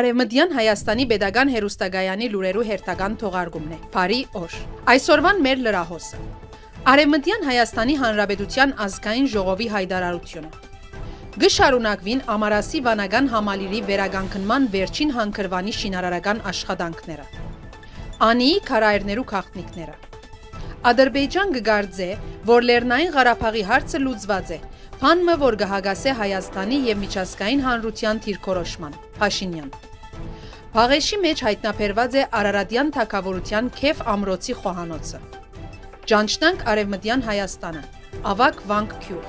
Արևմտյան Հայաստանի Պետական Հերոստագայանի լուրերու հերթական թողարկումն է։ Բարի օր։ Այսօրվան մեր լրահոսը։ Արևմտյան Հայաստանի Հանրապետության ազգային ժողովի հայտարարությունը։ Գշարունակվին Ամարասի վանական համալիրի վերագանքնման վերջին հանքրվանի շինարարական աշխատանքները։ Անի քարայրներու քաղտնիկները։ Ադրբեջան գգարձե, որ Լեռնային Ղարաբաղի հարցը լուծված է, Հանմը, որ գահագասե Հայաստանի և միջասկային հանրության թիրքորոշման, Հաշինյան։ Փաղեշի մեջ հայտնաբերված է Արարատյան թակավորության Քեֆ ամրոցի խոհանոցը։ Ճանչնանք արևմտյան Հայաստանը, ավակ վանք քյուղ։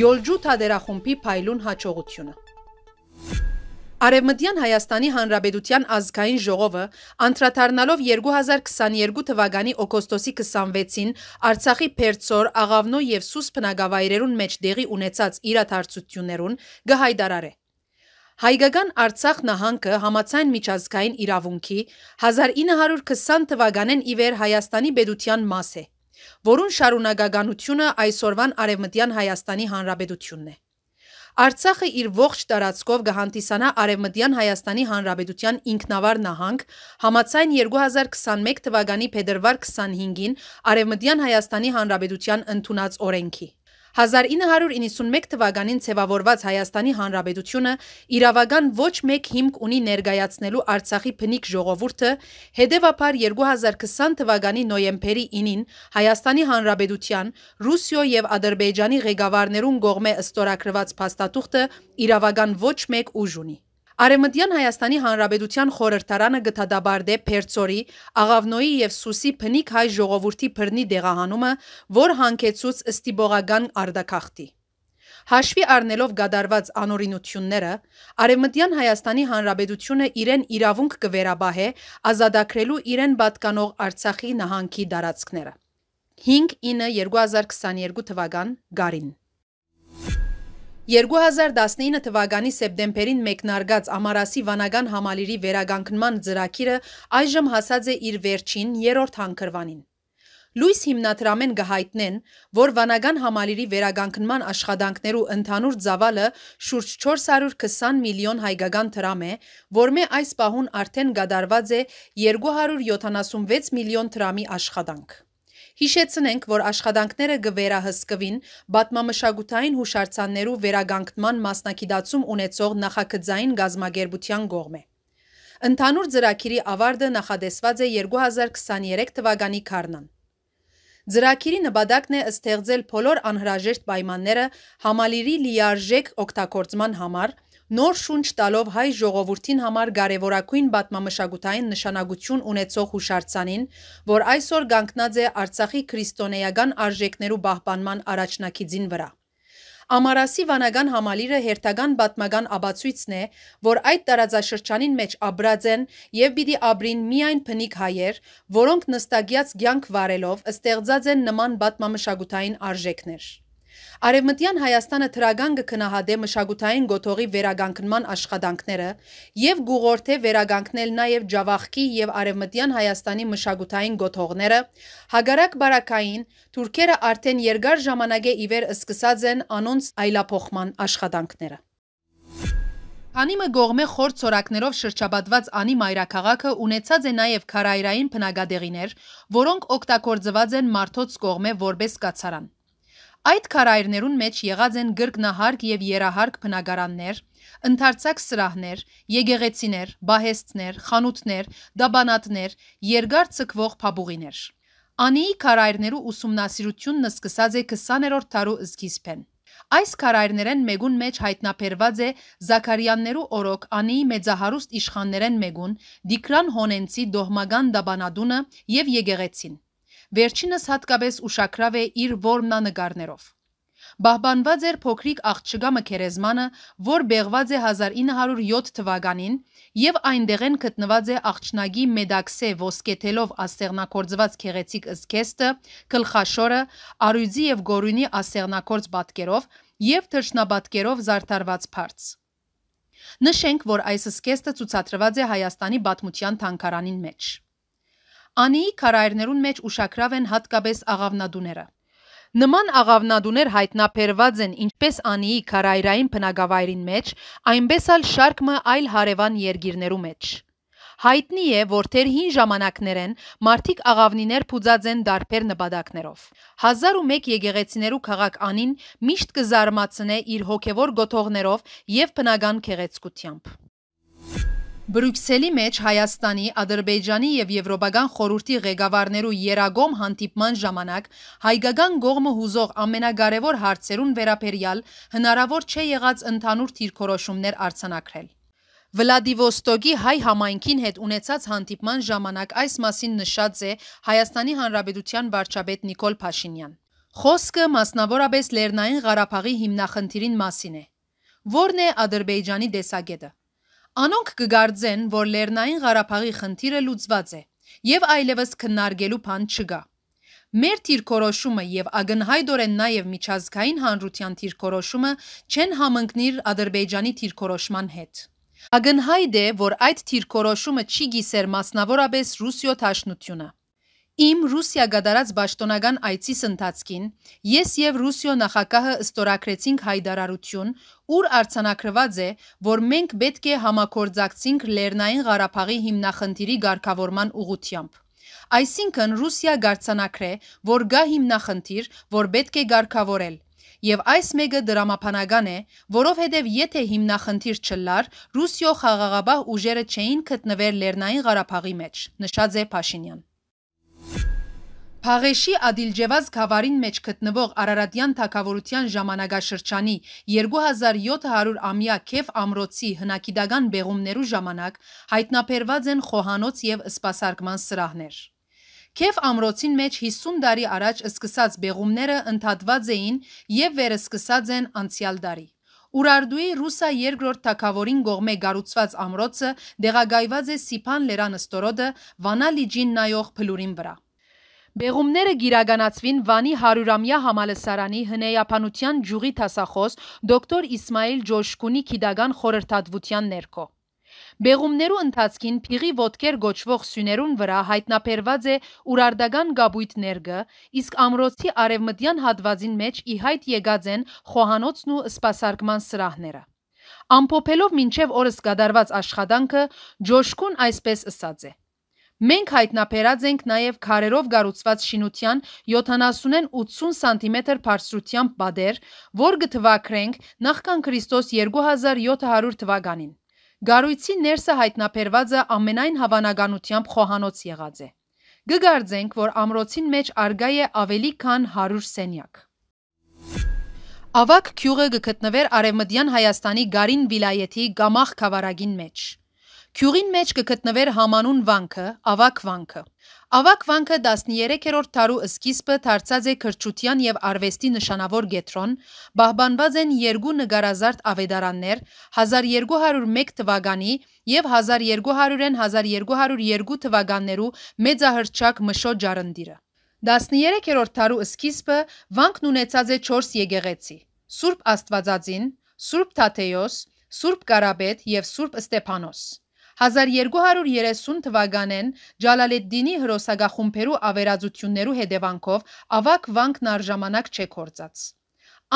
Յոլջու թադերախումբի փայլուն հաջողությունը։ Արևմտյան Հայաստանի Հանրապետության ազգային ժողովը անդրադառնալով 2022 թվականի օգոստոսի 26-ին Արցախի Փերծոր, Աղավնո եւ Սուս բնակավայրերուն մեջ դեղի ունեցած իրադարձություններուն գահայդարարել Հայկական Արցախ նահանգը համացան միջազգային իրավունքի 1920 թվականին ի վեր Հայաստանի Պետության մաս է, որուն շարունակականությունը այսօրվան Արևմտյան Հայաստանի Հանրապետությունն է։ Արցախը իր ողջ տարածքով կհանդիսանա Արևմտյան Հայաստանի Հանրապետության ինքնավար նահանգ, համացայն 2021 թվականի փետրվար 25-ին Արևմտյան Հայաստանի Հանրապետության ընդունած օրենքի։ 1991 թվականին ձևավորված Հայաստանի Հանրապետությունը իրավական ոչ մեկ հիմք ունի ներգայացնելու Արցախի փնիկ ժողովուրդը, հետևաբար 2020 թվականի նոյեմբերի 9-ին Հայաստանի Հանրապետության, Ռուսիո եւ Ադրբեջանի ղեկավարներուն կողմէ ստորագրված փաստաթուղթը իրավական ոչ մեկ ուժ ունի։ Արևմտյան Հայաստանի Հանրապետության խորհրդարանը գտադաբար դե Փերծորի, Աղավնոյի եւ Սուսի փնիկ հայ ժողովրդի բռնի դեղահանումը, որ հանգեցուց ստիբողական արդակախտի։ Հաշվի առնելով գադարված անօրինությունները, Արևմտյան Հայաստանի Հանրապետությունը իրեն իրավունք կվերաբահե ազատագրելու իրեն պատկանող Արցախի նահանգի դարածքները։ 5-9-2022 թվական Գարին 2019 թվականի սեպտեմբերին մեկնարգած ամարասի վանական համալիրի վերագանքնման ծրակիրը այժմ հասած է իր վերջին երորդ հանքրվանին։ Լույս հիմնադրամեն գհայտնեն, որ վանական համալիրի վերագանքնման աշխատանքներու ընդհանուր ծավալը շուրջ 420 միլիոն հայկական թրամ է, որմե այս պահուն արդեն գադարված է 276 միլիոն թրամի աշխատանք։ Հիշեցնենք, որ աշխատանքները գվերահսկվին բատմամշակութային հուշարձաններու վերագանքտման մասնակիդացում ունեցող նախակծային գազմագերբության գողմ է։ Ընդհանուր ծրագիրի ավարտը նախադեсված է 2023 թվականի քարնան։ Ձրակիրի նպատակն է ստեղծել բոլոր անհրաժեշտ պայմանները համալիրի լիարժեք օգտագործման համար, նոր շունչ տալով հայ ժողովրդին համար կարևորագույն պատմամշակութային նշանակություն ունեցող հուշարձանին, որ այսօր կանգնած է Արցախի քրիստոնեական արժեքներու պահպանման առաջնակիցին վրա։ Ամարասի վանական համալիրը հերթական պատմական աբացույցն է, որ այդ տարածաշրջանին մեջ աբրած են եւ պիտի աբրին միայն փնիկ հայեր, որոնք նստագյաց ցանկ վարելով ստեղծած են նման պատմամշակութային արժեքներ։ Արևմտյան Հայաստանը թրագան կքնահադե մշակութային գոթողի վերագանքնման աշխատանքները և գուղորդ է վերագանքնել նաև ջավախքի և Արևմտյան Հայաստանի մշակութային գոթողները, հագարակ բարակային թուրքերը արդեն երգար ժամանակ է իվեր սկսած են անոնց այլապոխման աշխատանքները։ Անիմը գողմե խոր ծորակներով շրջաբատված անիմ այրակաղաքը ունեցած է նաև կարայրային պնագադեղիներ, որոնք ոգտակործված են մարդոց գողմե որբես կացարան։ Այդ քարայրներուն մեջ եղած են գրգնահարկ եւ երահարկ բնակարաններ, ընդարձակ սրահներ, եկեղեցիներ, բահեստներ, խանութներ, դաբանատներ, երկար ցկվող փաբուղիներ։ Անիի քարայրներու ուսումնասիրությունն սկսած է 20-րդ դարու սկիզբեն։ Այս քարայրներեն մեգուն մեջ հայտնաբերված է Զաքարյաններու օրոք Անիի մեծահարուստ իշխաններեն մեգուն Դիկրան Հոնենցի դոհմագան դաբանադունը եւ եկեղեցին։ Վերջինս հատկապես ուշակրավ է իր որմնանկարներով։ Բահբանված էր փոքրիկ աղջկա մկերեզմանը, որ բեղված է 1907 թվականին եւ այնտեղ են գտնված է աղջնագի մեդաքսե ոսկեթելով ասեղնակորձված քեղեցիկ սկեստը, գլխաշորը, արույզի եւ գորունի ասեղնակորձ պատկերով եւ թռչնաբատկերով զարդարված բարձ։ Նշենք, որ այս սկեստը ցուցադրված է Հայաստանի Բաթմության թանգարանին մեջ։ Անիի քարայրներուն մեջ ուշակրավ են հատկապես աղավնադուները։ Նման աղավնադուներ հայտնաբերված են ինչպես Անիի քարայրային բնակավայրին մեջ, այնպես էլ շարքը այլ հարևան երկիրներու մեջ։ Հայտնի է, որ թեր հին ժամանակներեն մարդիկ աղավնիներ փուծած են դարբեր նպատակներով։ 1001 եկեղեցիներու քաղաք Անին միշտ կզարմացնե իր հոգևոր գոթողներով եւ բնական քեղեցկությամբ։ Բրուքսելի մեջ Հայաստանի, ադրբեջանի և եվրոբագան խորուրդի ղեգավարներու երագոմ հանդիպման ժամանակ հայգագան գողմը հուզող ամենագարևոր հարցերուն վերապերյալ հնարավոր չէ եղած ընդանուր թիրքորոշումներ արցանակրել։ Վլադիվոստոգի հայ համայնքին հետ ունեցած հանդիպման ժամանակ այս մասին նշած է Հայաստանի Հանրապետության վարչապետ Նիկոլ Փաշինյան։ Խոսքը մասնավորապես Լեռնային Ղարաբաղի հիմնախնդիրին մասին է։ Որն է Ադրբեջանի դեսագետը։ Անոնք կգարձեն, որ Լեռնային Ղարաբաղի խնդիրը լուծված է եւ այլևս քննարկելու բան չկա։ Մեր թիրքորոշումը եւ ագնհայդորեն նաեւ միջազգային հանրության թիրքորոշումը չեն համընկնիր Ադրբեջանի թիրքորոշման հետ։ Ագնհայդ է, որ այդ թիրքորոշումը չի գիսեր մասնավորապես Ռուսիո Թաշնությունը։ Իմ Ռուսիա գադարած պաշտոնական այցիս ընթացքին ես եւ Ռուսիո նախագահը ստորագրեցինք հայտարարություն, ուր արցանակրված է, որ մենք պետք է համակորձակցենք Լեռնային Ղարաբաղի հիմնախնդիրի ղեկավարման ուղությամբ։ Այսինքն Ռուսիա գարցանակրե, որ գա հիմնախնդիր, որ պետք է ղեկավարել Եվ այս մեկը դրամապանական է, որովհետև եթե հիմնախնդիր չլար, Ռուսիո խաղաղապահ ուժերը չէին գտնվեր Լեռնային Ղարաբաղի մեջ, նշած է Փաշինյան։ Փաղեշի Ադիլջևազ գավառին մեջ գտնվող Արարատյան թակավորության ժամանակաշրջանի 2700 ամյա Քև ամրոցի հնակիդական բեղումներու ժամանակ հայտնաբերված են խոհանոց եւ սպասարկման սրահներ։ Քև ամրոցին մեջ 50 տարի առաջ սկսած բեղումները ընդհատված էին եւ վերսկսած են անցյալ տարի։ Ուրարդուի Ռուսա երկրորդ թակավորին գողմե գառուցված ամրոցը դեղագայված է Սիփան Լերան ստորոդը Վանալիջին նայող փլուրին վրա։ Բեղումները գիրագանացվին Վանի հարյուրամյա համալսարանի հնեյապանության ջուղի թասախոս դոկտոր Իսմայիլ Ջոշկունի քիդական խորհրդատվության ներքո։ Բեղումներու ընթացքին փիղի ոտքեր գոչվող սյուներուն վրա հայտնաբերված է ուրարդական գաբույտ ներգը, իսկ ամրոցի արևմտյան հատվածին մեջ ի հայտ եկած են խոհանոցն ու սպասարկման սրահները։ Ամփոփելով մինչև օրս գդարված աշխատանքը, Ջոշկուն այսպես ասաց է. Մենք հայտնաբերած ենք նաև քարերով գառուցված շինության 70-80 սանտիմետր բարձրությամբ պատեր, որ գթվակրենք նախքան Քրիստոս 2700 թվականին։ Գառույցի ներսը հայտնաբերվածը ամենայն հավանականությամբ խոհանոց եղած է։ Գգարձենք, որ ամրոցին մեջ արգա է ավելի քան 100 սենյակ։ Ավակ քյուղը գտնվեր Արևմտյան Հայաստանի Գարին վիլայեթի Գամախ խավարագին մեջ։ Գյուղին մեջ կգտնվեր համանուն վանքը, ավակ վանքը։ Ավակ վանքը 13-րդ տարու սկիզբը դարձած է քրչության եւ արվեստի նշանավոր գետրոն, բահբանված են երկու նկարազարդ ավետարաններ 1201 թվականի եւ 1200-ն 1202 թվականներու մեծահրճակ մշո ջարնդիրը։ 13-րդ տարու սկիզբը վանքն ունեցած է 4 եկեղեցի՝ Սուրբ Աստվածածին, Սուրբ Թաթեոս, Սուրբ Կարաբեթ եւ Սուրբ Ստեփանոս։ 1230 թվականին Ջալալեդդինի հրոսագախումբերու ավերածություններու հետևանքով ավագ վանքն առժամանակ չեքորցած։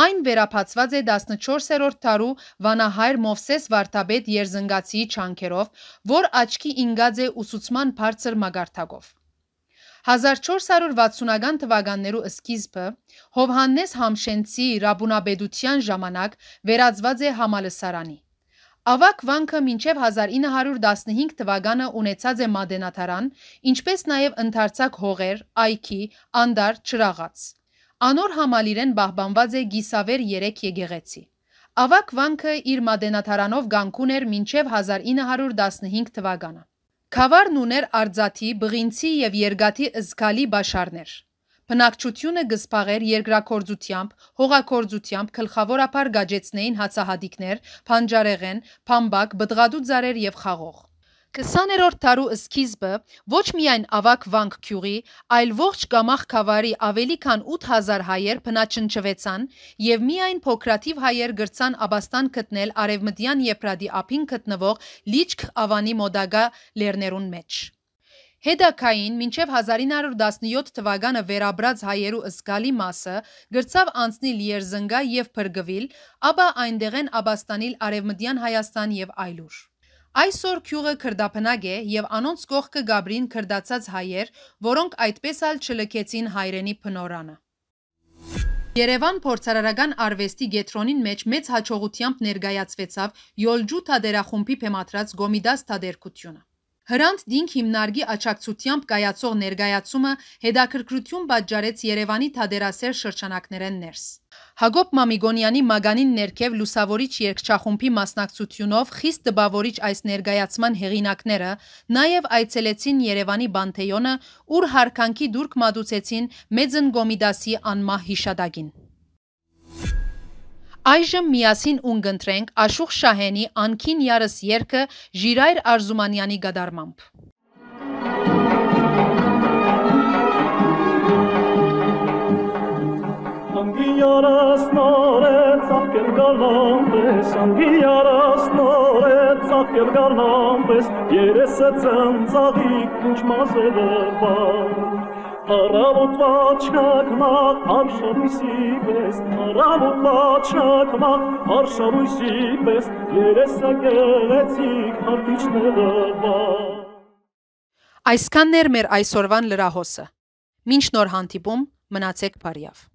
Այն վերապացված է 14-րդ տարու վանահայր Մովսես Վարդապետ Երզնգացիի չանքերով, որ աչքի ինգած է ուսուցման բարձր մագարտակով։ 1460-ական թվականներու սկիզբը Հովհաննես Համշենցի Ռաբունաբեդության ժամանակ վերածված է համալսարանի։ Ավակ վանքը մինչև 1915 թվականը ունեցած է մադենաթարան, ինչպես նաև ընդարձակ հողեր, այքի, անդար, ճրաղաց։ Անոր համալիրեն բահբանված է գիսավեր 3 եկեղեցի։ Ավակ վանքը իր մադենաթարանով գանքուն էր մինչև 1915 թվականը։ Քավարն ուներ արձաթի, բղինցի եւ երգաթի զգալի բաշարներ։ Բնակչությունը գսպաղեր երկրակորձությամբ, հողագործությամբ գլխավորապես գաջեցնեին հացահադիկներ, բանջարեղեն, փամբակ, բդղադու ծառեր եւ խաղող։ 20-րդ դարու սկիզբը ոչ միայն ավակ վանք քյուղի, այլ ողջ Կամախ քավարի ավելի քան 8000 հայեր բնաչնչվեցան եւ միայն փոքրաթիվ հայեր գրցան Աբաստան գտնել արևմտյան Եփրադի ափին գտնվող Լիճք ավանի մոդագա լեռներուն մեջ։ Հետաքային մինչև 1917 թվականը վերաբրած հայերու ըսկալի մասը գրծավ անցնիլ երզնգա եւ փրկվիլ, ապա այնտեղ են աբաստանիլ արևմտյան Հայաստան եւ այլուր։ Այսօր քյուղը քրդապնակ է եւ անոնց կողքը գաբրին քրդացած հայեր, որոնք այդպես ալ չլքեցին հայրենի փնորանը։ Երևան փորձարարական արվեստի գետրոնին մեջ մեծ հաջողությամբ ներկայացվեցավ Յոլջու թադերախումբի բեմադրած Գոմիդաս թադերկությունը։ Հրանտ Դինք հիմնարկի աճակցությամբ կայացող ներգայացումը հետաքրքրություն պատճառեց Երևանի թադերասեր շրջանակներեն ներս։ Հակոբ Մամիգոնյանի մագանին ներքև լուսավորիչ երկչախումբի մասնակցությունով խիստ դպավորիչ այս ներգայացման հեղինակները նաև այցելեցին Երևանի Բանթեյոնը, ուր հարկանքի դուրք մատուցեցին Մեծն Գոմիդասի անմահ հիշադակին։ Այժմ միասին ունգընտրենք Աշուխ Շահենի «Անքին յարս» երգը Ժիրայր Արզումանյանի գդարմամբ։ Անգիարաս նորե ծակել գարլամպես, անգիարաս նորե ծակել գարլամպես, երեսը ծնծաղիկ ինչ մազել է բան։ Արավոտ արշավույսի պես, արավոտ չակմակ արշավույսի պես, երեսակելեցիք հարտիչները բան։ Այսքանն էր մեր այսօրվան լրահոսը։ Մինչ նոր հանդիպում, մնացեք բարյավ։